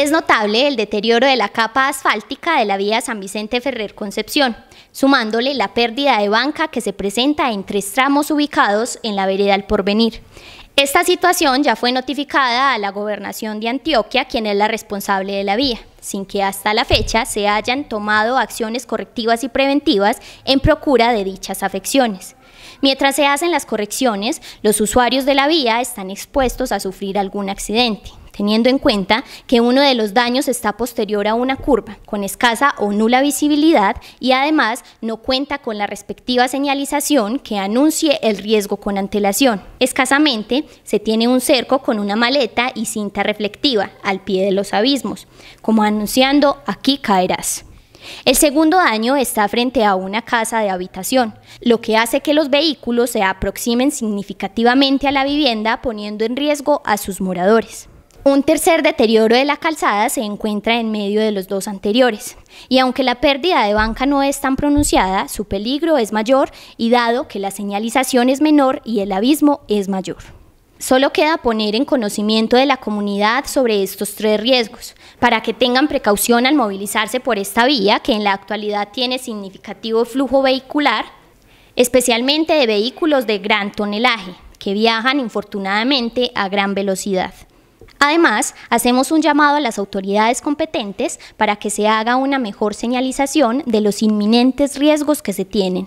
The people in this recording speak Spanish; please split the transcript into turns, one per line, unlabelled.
Es notable el deterioro de la capa asfáltica de la vía San Vicente Ferrer Concepción, sumándole la pérdida de banca que se presenta en tres tramos ubicados en la vereda El Porvenir. Esta situación ya fue notificada a la Gobernación de Antioquia, quien es la responsable de la vía, sin que hasta la fecha se hayan tomado acciones correctivas y preventivas en procura de dichas afecciones. Mientras se hacen las correcciones, los usuarios de la vía están expuestos a sufrir algún accidente teniendo en cuenta que uno de los daños está posterior a una curva, con escasa o nula visibilidad y además no cuenta con la respectiva señalización que anuncie el riesgo con antelación. Escasamente se tiene un cerco con una maleta y cinta reflectiva al pie de los abismos, como anunciando aquí caerás. El segundo daño está frente a una casa de habitación, lo que hace que los vehículos se aproximen significativamente a la vivienda poniendo en riesgo a sus moradores. Un tercer deterioro de la calzada se encuentra en medio de los dos anteriores, y aunque la pérdida de banca no es tan pronunciada, su peligro es mayor y dado que la señalización es menor y el abismo es mayor. Solo queda poner en conocimiento de la comunidad sobre estos tres riesgos, para que tengan precaución al movilizarse por esta vía que en la actualidad tiene significativo flujo vehicular, especialmente de vehículos de gran tonelaje, que viajan infortunadamente a gran velocidad. Además, hacemos un llamado a las autoridades competentes para que se haga una mejor señalización de los inminentes riesgos que se tienen.